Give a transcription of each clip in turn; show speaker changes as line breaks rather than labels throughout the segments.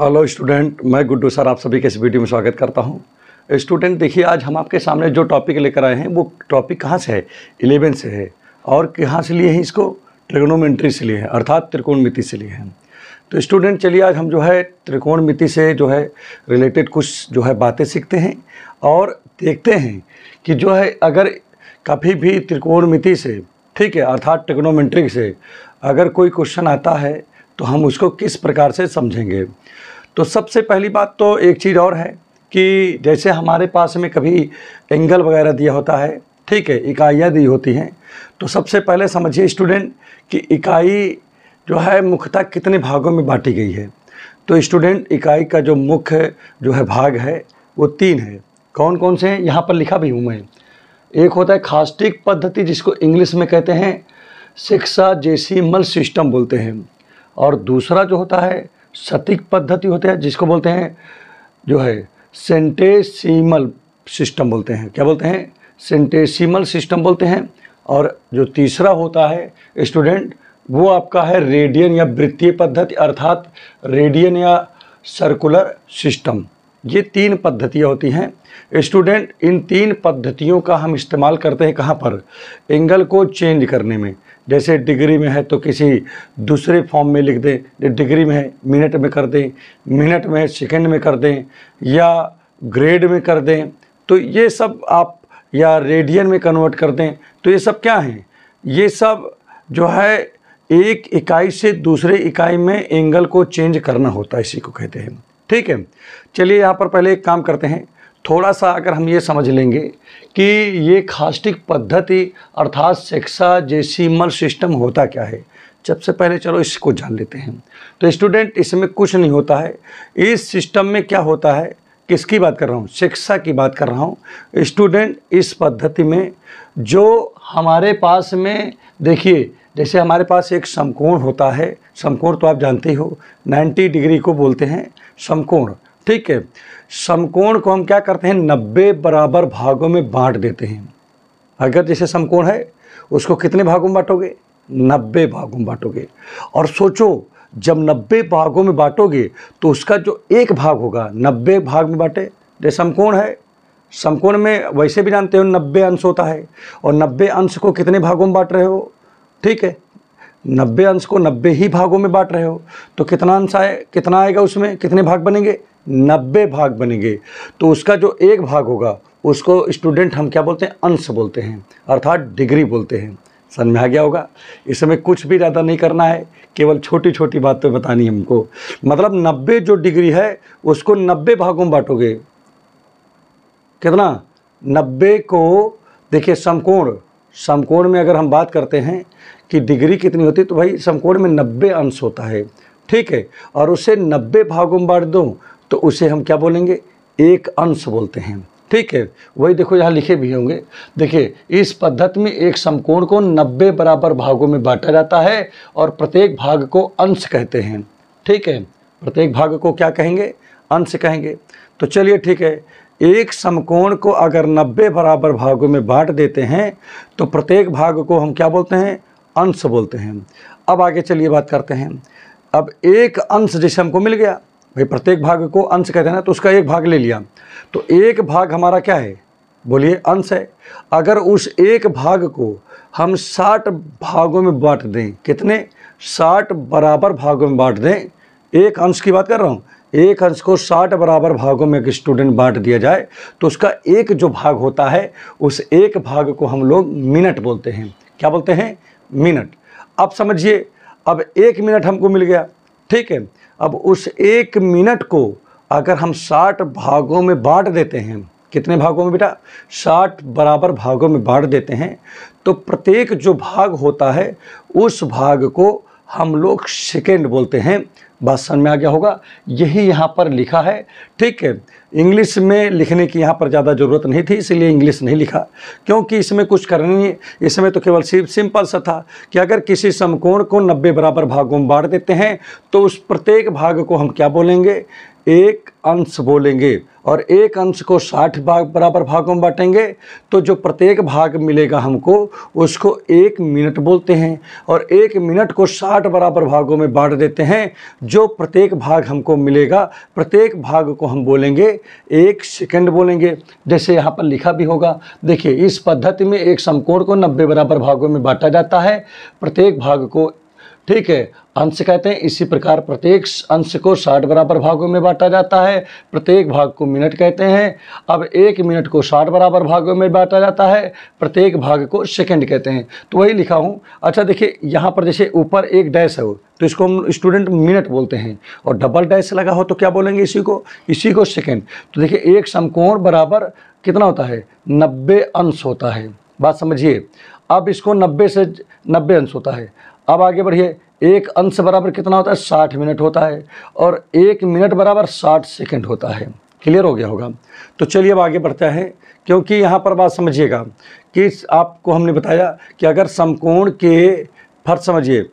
hello student मैं Guddu sir आप सभी के इस वीडियो में स्वागत करता हूं स्टूडेंट देखिए आज हम आपके सामने जो टॉपिक लेकर आए हैं वो टॉपिक कहाँ से है इलेवन से है और कहाँ से लिए हैं इसको ट्रिगोनोमेंट्री से लिए हैं अर्थात त्रिकोणमिति से लिए हैं तो स्टूडेंट चलिए आज हम जो है त्रिकोणमिति से जो है रिलेटेड कुछ जो है बातें सीखते हैं और देखते हैं कि जो है अगर कभी भी त्रिकोणमिति से ठीक है अर्थात ट्रिग्नोमेट्रिक से अगर कोई क्वेश्चन आता है तो हम उसको किस प्रकार से समझेंगे तो सबसे पहली बात तो एक चीज़ और है कि जैसे हमारे पास में कभी एंगल वगैरह दिया होता है ठीक है इकाइयाँ दी होती हैं तो सबसे पहले समझिए स्टूडेंट कि इकाई जो है मुख्यतः कितने भागों में बांटी गई है तो स्टूडेंट इकाई का जो मुख्य जो है भाग है वो तीन है कौन कौन से हैं यहाँ पर लिखा भी हूँ मैं एक होता है खास्टिक पद्धति जिसको इंग्लिश में कहते हैं शिक्षा जेसीमल सिस्टम बोलते हैं और दूसरा जो होता है सटीक पद्धति होते हैं जिसको बोलते हैं जो है सेंटेसिमल सिस्टम बोलते हैं क्या बोलते हैं सेंटेसिमल सिस्टम बोलते हैं और जो तीसरा होता है स्टूडेंट वो आपका है रेडियन या वृत्तीय पद्धति अर्थात रेडियन या सर्कुलर सिस्टम ये तीन पद्धतियाँ होती हैं स्टूडेंट इन तीन पद्धतियों का हम इस्तेमाल करते हैं कहाँ पर एंगल को चेंज करने में जैसे डिग्री में है तो किसी दूसरे फॉर्म में लिख दें डिग्री में है मिनट में कर दें मिनट में सेकेंड में कर दें या ग्रेड में कर दें तो ये सब आप या रेडियन में कन्वर्ट कर दें तो ये सब क्या हैं ये सब जो है एक इकाई से दूसरे इकाई में एंगल को चेंज करना होता है इसी को कहते हैं ठीक है चलिए यहाँ पर पहले एक काम करते हैं थोड़ा सा अगर हम ये समझ लेंगे कि ये खास्टिक पद्धति अर्थात सेक्सा जेसीमल सिस्टम होता क्या है सबसे पहले चलो इसको जान लेते हैं तो स्टूडेंट इसमें कुछ नहीं होता है इस सिस्टम में क्या होता है किसकी बात कर रहा हूँ शिक्षा की बात कर रहा हूँ स्टूडेंट इस पद्धति में जो हमारे पास में देखिए जैसे हमारे पास एक समकोण होता है समकोण तो आप जानते हो 90 डिग्री को बोलते हैं समकोण ठीक है समकोण को हम क्या करते हैं नब्बे बराबर भागों में बांट देते हैं अगर जैसे समकोण है उसको कितने भागों में बांटोगे नब्बे भागों में बांटोगे और सोचो जब नब्बे भागों में बांटोगे तो उसका जो एक भाग होगा नब्बे भाग में बांटे जैसे समकोण है समकोण में वैसे भी जानते हो नब्बे अंश होता है और नब्बे अंश को कितने भागों में बांट रहे हो ठीक है नब्बे अंश को नब्बे ही भागों में बांट रहे हो तो कितना अंश आए कितना आएगा उसमें कितने भाग बनेंगे नब्बे भाग बनेंगे तो उसका जो एक भाग होगा उसको स्टूडेंट हम क्या बोलते हैं अंश बोलते हैं अर्थात डिग्री बोलते हैं समझ में आ गया होगा इस समय कुछ भी ज़्यादा नहीं करना है केवल छोटी छोटी बातें बतानी हमको मतलब नब्बे जो डिग्री है उसको नब्बे भागों में बांटोगे कितना नब्बे को देखिए समकोण समकोण में अगर हम बात करते हैं कि डिग्री कितनी होती है तो भाई समकोण में नब्बे अंश होता है ठीक है और उसे नब्बे भागों में बांट दो तो उसे हम क्या बोलेंगे एक अंश बोलते हैं ठीक है वही देखो यहाँ लिखे भी होंगे देखिए इस पद्धति में एक समकोण को 90 बराबर भागों में बांटा जाता है और प्रत्येक भाग को अंश कहते हैं ठीक है प्रत्येक भाग को क्या कहेंगे अंश कहेंगे तो चलिए ठीक है एक समकोण को अगर 90 बराबर भागों में बांट देते हैं तो प्रत्येक भाग को हम क्या बोलते हैं अंश बोलते हैं अब आगे चलिए बात करते हैं अब एक अंश जैसे हमको मिल गया भाई प्रत्येक भाग को अंश कहते हैं ना तो उसका एक भाग ले लिया तो एक भाग हमारा क्या है बोलिए अंश है अगर उस एक भाग को हम साठ भागों में बांट दें कितने साठ बराबर भागों में बांट दें एक अंश की बात कर रहा हूँ एक अंश को साठ बराबर भागों में एक स्टूडेंट बांट दिया जाए तो उसका एक जो भाग होता है उस एक भाग को हम लोग मिनट बोलते हैं क्या बोलते हैं मिनट अब समझिए अब एक मिनट हमको मिल गया ठीक है अब उस एक मिनट को अगर हम साठ भागों में बांट देते हैं कितने भागों में बेटा साठ बराबर भागों में बांट देते हैं तो प्रत्येक जो भाग होता है उस भाग को हम लोग सेकेंड बोलते हैं बात समझ में आ गया होगा यही यहाँ पर लिखा है ठीक है इंग्लिश में लिखने की यहाँ पर ज़्यादा ज़रूरत नहीं थी इसलिए इंग्लिश नहीं लिखा क्योंकि इसमें कुछ करना नहीं है इसमें तो केवल सिर्फ सिंपल सा था कि अगर किसी समकोण को नब्बे बराबर भागों में बांट देते हैं तो उस प्रत्येक भाग को हम क्या बोलेंगे एक अंश बोलेंगे और एक अंश को साठ भाग बराबर भागों में बांटेंगे तो जो प्रत्येक भाग मिलेगा हमको उसको एक मिनट बोलते हैं और एक मिनट को साठ बराबर भागों में बांट देते हैं जो प्रत्येक भाग हमको मिलेगा प्रत्येक भाग को हम बोलेंगे एक सेकंड बोलेंगे जैसे यहाँ पर लिखा भी होगा देखिए इस पद्धति में एक समकोण को नब्बे बराबर भागों में बांटा जाता है प्रत्येक भाग को ठीक है अंश कहते हैं इसी प्रकार प्रत्येक अंश को साठ बराबर भागों में बांटा जाता है प्रत्येक भाग को मिनट कहते हैं अब एक मिनट को साठ बराबर भागों में बांटा जाता है प्रत्येक भाग को सेकंड कहते हैं तो वही लिखा हूँ अच्छा देखिए यहाँ पर जैसे ऊपर एक डैश है तो इसको हम स्टूडेंट मिनट बोलते हैं और डबल डैश लगा हो तो क्या बोलेंगे इसी को इसी को सेकेंड तो देखिए एक समकोण बराबर कितना होता है नब्बे अंश होता है बात समझिए अब इसको नब्बे से नब्बे अंश होता है अब आगे बढ़िए एक अंश बराबर कितना होता है साठ मिनट होता है और एक मिनट बराबर साठ सेकेंड होता है क्लियर हो गया होगा तो चलिए अब आगे बढ़ते हैं क्योंकि यहाँ पर बात समझिएगा कि आपको हमने बताया कि अगर समकोण के फर्ज समझिए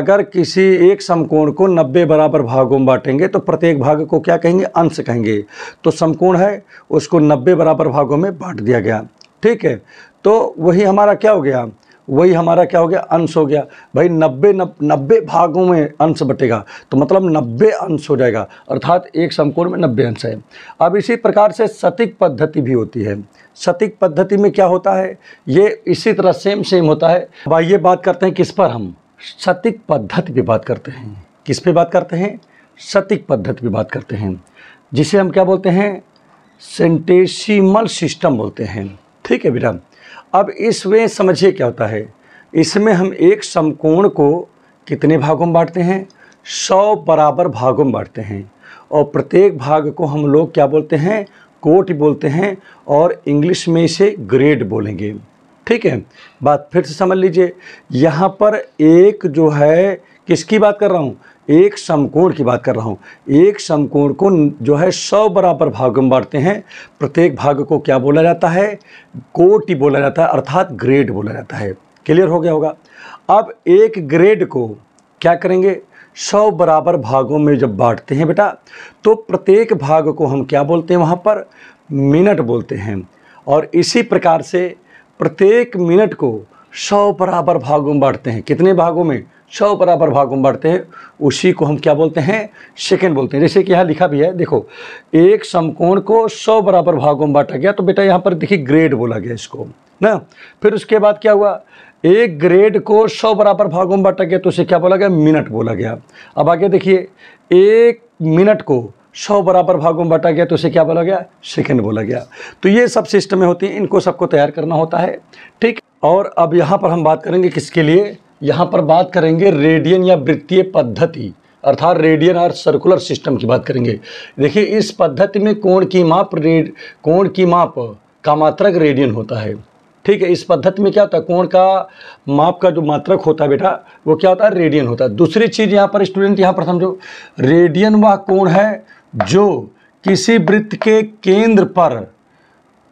अगर किसी एक समकोण को 90 बराबर भागों में बांटेंगे तो प्रत्येक भाग को क्या कहेंगे अंश कहेंगे तो समकोण है उसको 90 बराबर भागों में बांट दिया गया ठीक है तो वही हमारा क्या हो गया वही हमारा क्या हो गया अंश हो गया भाई नब्बे नब्बे भागों में अंश बटेगा तो मतलब नब्बे अंश हो जाएगा अर्थात एक समकोण में नब्बे अंश है अब इसी प्रकार से सतिक पद्धति भी होती है सतिक पद्धति में क्या होता है ये इसी तरह सेम सेम होता है भाई ये बात करते हैं किस पर हम सतिक पद्धति पर बात करते हैं किस पर बात करते हैं सतिक पद्धति पर बात करते हैं जिसे हम क्या बोलते हैं सेंटेसिमल सिस्टम बोलते हैं ठीक है बेटा अब इसमें समझिए क्या होता है इसमें हम एक समकोण को कितने भागों में बांटते हैं सौ बराबर भागों में बांटते हैं और प्रत्येक भाग को हम लोग क्या बोलते हैं कोट बोलते हैं और इंग्लिश में इसे ग्रेड बोलेंगे ठीक है बात फिर से समझ लीजिए यहाँ पर एक जो है किसकी बात कर रहा हूँ एक समकोण की बात कर रहा हूँ एक समकोण को जो है सौ बराबर भागों में बांटते हैं प्रत्येक भाग को क्या बोला जाता है कोटि बोला जाता है अर्थात ग्रेड बोला जाता है क्लियर हो गया होगा अब एक ग्रेड को क्या करेंगे सौ बराबर भागों में जब बांटते हैं बेटा तो प्रत्येक भाग को हम क्या बोलते हैं वहाँ पर मिनट बोलते हैं और इसी प्रकार से प्रत्येक मिनट को सौ बराबर भागों में बांटते हैं कितने भागों में सौ बराबर भागों में बांटते हैं उसी को हम क्या बोलते हैं सेकेंड बोलते हैं जैसे कि यहाँ लिखा भी है देखो एक समकोण को सौ बराबर भागों में बांटा गया तो बेटा यहाँ पर देखिए ग्रेड बोला गया इसको ना फिर उसके बाद क्या हुआ एक ग्रेड को सौ बराबर भागों में बांटा गया तो उसे क्या बोला गया मिनट बोला गया अब आगे देखिए एक मिनट को सौ बराबर भागों में बांटा गया तो उसे क्या बोला गया सेकेंड बोला गया तो ये सब सिस्टमें होती हैं इनको सबको तैयार करना होता है ठीक और अब यहाँ पर हम बात करेंगे किसके लिए यहाँ पर बात करेंगे रेडियन या वृत्तीय पद्धति अर्थात रेडियन और सर्कुलर सिस्टम की बात करेंगे देखिए इस पद्धति में कोण की माप रेड कोण की माप का मात्रक रेडियन होता है ठीक है इस पद्धति में क्या होता है कोण का माप का जो मात्रक होता है बेटा वो क्या होता है रेडियन होता है दूसरी चीज़ यहाँ पर स्टूडेंट यहाँ पर समझो रेडियन वह कोण है जो किसी वृत्त के केंद्र पर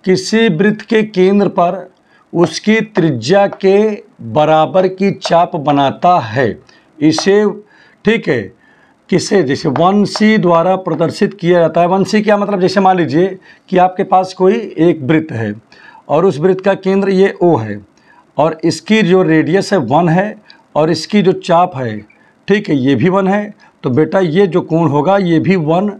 किसी वृत्त के केंद्र पर उसकी त्रिज्या के बराबर की चाप बनाता है इसे ठीक है किसे जैसे वन सी द्वारा प्रदर्शित किया जाता है वन सी क्या मतलब जैसे मान लीजिए कि आपके पास कोई एक वृत्त है और उस वृत्त का केंद्र ये ओ है और इसकी जो रेडियस है वन है और इसकी जो चाप है ठीक है ये भी वन है तो बेटा ये जो कोण होगा ये भी वन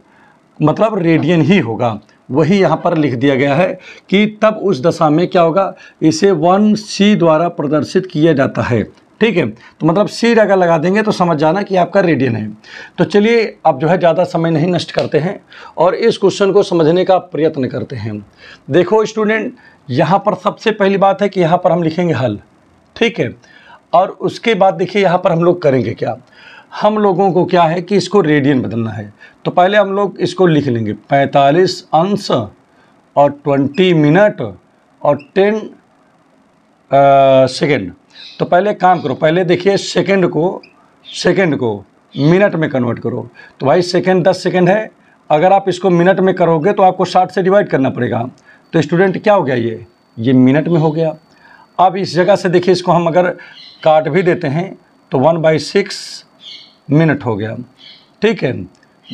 मतलब रेडियन ही होगा वही यहाँ पर लिख दिया गया है कि तब उस दशा में क्या होगा इसे वन सी द्वारा प्रदर्शित किया जाता है ठीक है तो मतलब सी अगर लगा देंगे तो समझ जाना कि आपका रेडियन है तो चलिए अब जो है ज़्यादा समय नहीं नष्ट करते हैं और इस क्वेश्चन को समझने का प्रयत्न करते हैं देखो स्टूडेंट यहाँ पर सबसे पहली बात है कि यहाँ पर हम लिखेंगे हल ठीक है और उसके बाद देखिए यहाँ पर हम लोग करेंगे क्या हम लोगों को क्या है कि इसको रेडियन बदलना है तो पहले हम लोग इसको लिख लेंगे पैंतालीस अंश और ट्वेंटी मिनट और टेन सेकेंड तो पहले काम करो पहले देखिए सेकेंड को सेकेंड को मिनट में कन्वर्ट करो तो भाई सेकेंड दस सेकेंड है अगर आप इसको मिनट में करोगे तो आपको साठ से डिवाइड करना पड़ेगा तो स्टूडेंट क्या हो गया ये ये मिनट में हो गया अब इस जगह से देखिए इसको हम अगर काट भी देते हैं तो वन बाई सिक्स मिनट हो गया ठीक है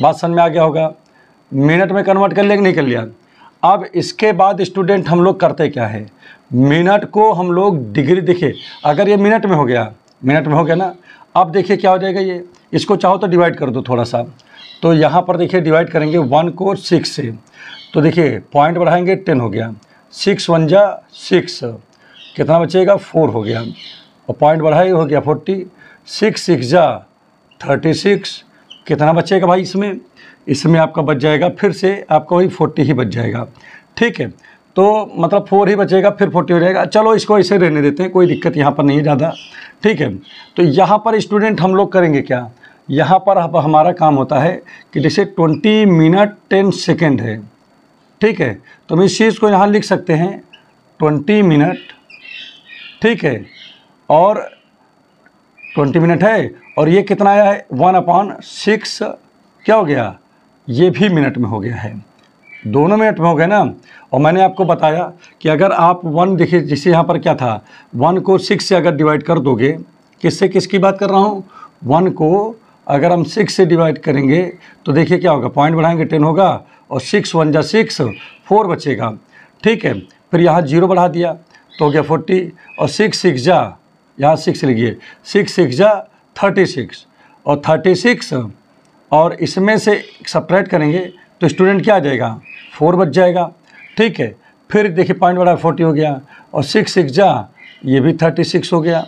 बात समझ में आ गया होगा मिनट में कन्वर्ट कर लिया कि नहीं कर लिया अब इसके बाद स्टूडेंट हम लोग करते क्या है मिनट को हम लोग डिग्री देखिए अगर ये मिनट में हो गया मिनट में हो गया ना अब देखिए क्या हो जाएगा ये इसको चाहो तो डिवाइड कर दो थोड़ा सा तो यहाँ पर देखिए डिवाइड करेंगे वन को सिक्स से तो देखिए पॉइंट बढ़ाएंगे टेन हो गया सिक्स वन जा सिक्स कितना बचेगा फोर हो गया और पॉइंट बढ़ाए हो गया फोर्टी सिक्स सिक्स जा थर्टी सिक्स कितना बचेगा भाई इसमें इसमें आपका बच जाएगा फिर से आपका वही फोर्टी ही बच जाएगा ठीक है तो मतलब फोर ही बचेगा फिर फोर्टी हो जाएगा चलो इसको ऐसे रहने देते हैं कोई दिक्कत यहाँ पर नहीं है ज़्यादा ठीक है तो यहाँ पर स्टूडेंट हम लोग करेंगे क्या यहाँ पर अब हमारा काम होता है कि जैसे ट्वेंटी मिनट टेन सेकेंड है ठीक है तो हम इस चीज़ को यहाँ लिख सकते हैं ट्वेंटी मिनट ठीक है और ट्वेंटी मिनट है और ये कितना आया है वन अपॉन सिक्स क्या हो गया ये भी मिनट में हो गया है दोनों मिनट में हो गए ना और मैंने आपको बताया कि अगर आप वन देखिए जिसे यहाँ पर क्या था वन को सिक्स से अगर डिवाइड कर दोगे किससे किसकी बात कर रहा हूँ वन को अगर हम सिक्स से डिवाइड करेंगे तो देखिए क्या होगा पॉइंट बढ़ाएंगे टेन होगा और सिक्स वन जा सिक्स फोर बचेगा ठीक है फिर यहाँ जीरो बढ़ा दिया तो हो गया फोर्टी और सिक्स सिक्स जा यहाँ सिक्स लिखिए सिक्स सिक्स जा थर्टी सिक्स और थर्टी सिक्स और इसमें से सपरेट करेंगे तो स्टूडेंट क्या आ जाएगा फोर बच जाएगा ठीक है फिर देखिए पॉइंट वाला फोर्टी हो गया और सिक्स सिक्स जा ये भी थर्टी सिक्स हो गया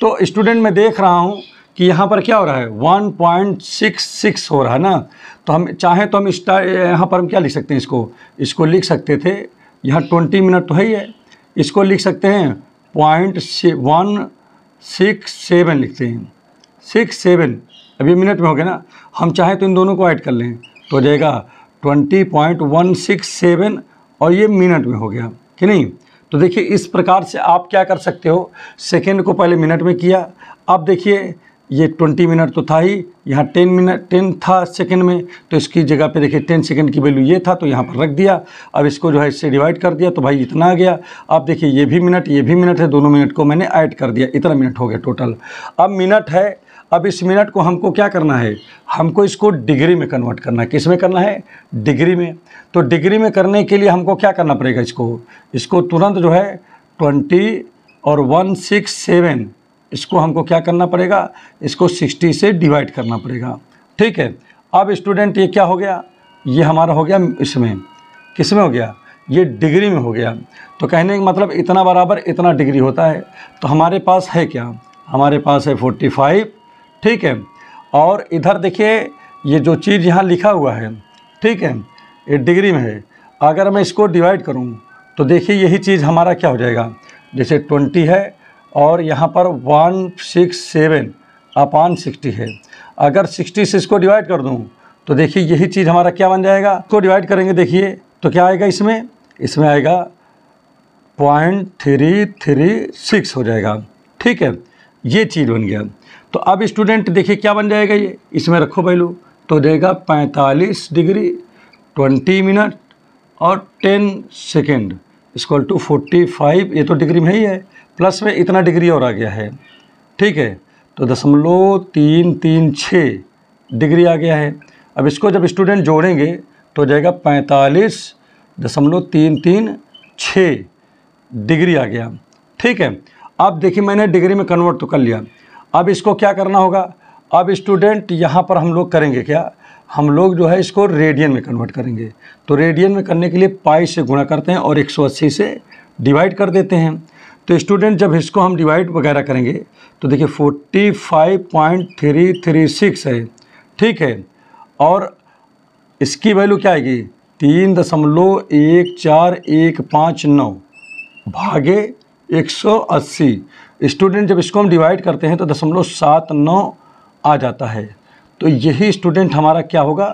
तो स्टूडेंट मैं देख रहा हूँ कि यहाँ पर क्या हो रहा है वन पॉइंट सिक्स सिक्स हो रहा है ना तो हम चाहें तो हम स्टार यहाँ पर हम क्या लिख सकते हैं इसको इसको लिख सकते थे यहाँ ट्वेंटी मिनट तो है ही है इसको लिख सकते हैं पॉइंट वन सिक्स सेवन लिखते हैं सिक्स सेवन अभी मिनट में हो गया ना हम चाहें तो इन दोनों को ऐड कर लें तो हो जाएगा twenty point one six seven और ये मिनट में हो गया कि नहीं तो देखिए इस प्रकार से आप क्या कर सकते हो सेकेंड को पहले मिनट में किया अब देखिए ये ट्वेंटी मिनट तो था ही यहाँ टेन मिनट टेन था सेकंड में तो इसकी जगह पे देखिए टेन सेकंड की वैल्यू ये था तो यहाँ पर रख दिया अब इसको जो है इससे डिवाइड कर दिया तो भाई इतना आ गया अब देखिए ये भी मिनट ये भी मिनट है दोनों मिनट को मैंने ऐड कर दिया इतना मिनट हो गया टोटल अब मिनट है अब इस मिनट को हमको क्या करना है हमको इसको डिग्री में कन्वर्ट करना है किस में करना है डिग्री में तो डिग्री में करने के लिए हमको क्या करना पड़ेगा इसको इसको तुरंत जो है ट्वेंटी और वन सिक्स सेवन इसको हमको क्या करना पड़ेगा इसको सिक्सटी से डिवाइड करना पड़ेगा ठीक है अब स्टूडेंट ये क्या हो गया ये हमारा हो गया इसमें किस में हो गया ये डिग्री में हो गया तो कहने का मतलब इतना बराबर इतना डिग्री होता है तो हमारे पास है क्या हमारे पास है फोर्टी फाइव ठीक है और इधर देखिए ये जो चीज़ यहाँ लिखा हुआ है ठीक है ये डिग्री में है अगर मैं इसको डिवाइड करूँ तो देखिए यही चीज़ हमारा क्या हो जाएगा जैसे ट्वेंटी है और यहाँ पर वन सिक्स सेवन अपान सिक्सटी है अगर सिक्सटी से इसको डिवाइड कर दूँ तो देखिए यही चीज़ हमारा क्या बन जाएगा इसको डिवाइड करेंगे देखिए तो क्या आएगा इसमें इसमें आएगा पॉइंट थ्री थ्री सिक्स हो जाएगा ठीक है ये चीज़ बन गया तो अब स्टूडेंट देखिए क्या बन जाएगा ये इसमें रखो पहलू तो देगा पैंतालीस डिग्री ट्वेंटी मिनट और टेन सेकेंड इसको टू फोर्टी फाइव ये तो डिग्री में ही है प्लस में इतना डिग्री और आ गया है ठीक है तो दशमलव तीन तीन छः डिग्री आ गया है अब इसको जब स्टूडेंट जोड़ेंगे तो हो जाएगा पैंतालीस दशमलव तीन तीन छः डिग्री आ गया ठीक है अब देखिए मैंने डिग्री में कन्वर्ट तो कर लिया अब इसको क्या करना होगा अब स्टूडेंट यहाँ पर हम लोग करेंगे क्या हम लोग जो है इसको रेडियन में कन्वर्ट करेंगे तो रेडियन में करने के लिए पाई से गुणा करते हैं और 180 से डिवाइड कर देते हैं तो स्टूडेंट जब इसको हम डिवाइड वगैरह करेंगे तो देखिए forty five point three three six है ठीक है और इसकी वैल्यू क्या आएगी तीन दशमलव एक चार एक पाँच नौ भागे एक सौ अस्सी स्टूडेंट जब इसको हम डिवाइड करते हैं तो दशमलव सात नौ आ जाता है तो यही स्टूडेंट हमारा क्या होगा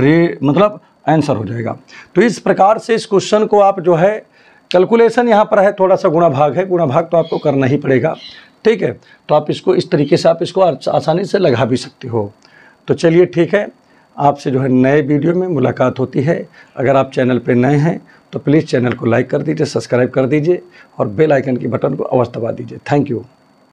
रे मतलब आंसर हो जाएगा तो इस प्रकार से इस क्वेश्चन को आप जो है कैलकुलेशन यहाँ पर है थोड़ा सा गुणा भाग है गुणा भाग तो आपको करना ही पड़ेगा ठीक है तो आप इसको इस तरीके से आप इसको आसानी से लगा भी सकते हो तो चलिए ठीक है आपसे जो है नए वीडियो में मुलाकात होती है अगर आप चैनल पर नए हैं तो प्लीज़ चैनल को लाइक कर दीजिए सब्सक्राइब कर दीजिए और बेल आइकन के बटन को अवश्य दबा दीजिए थैंक यू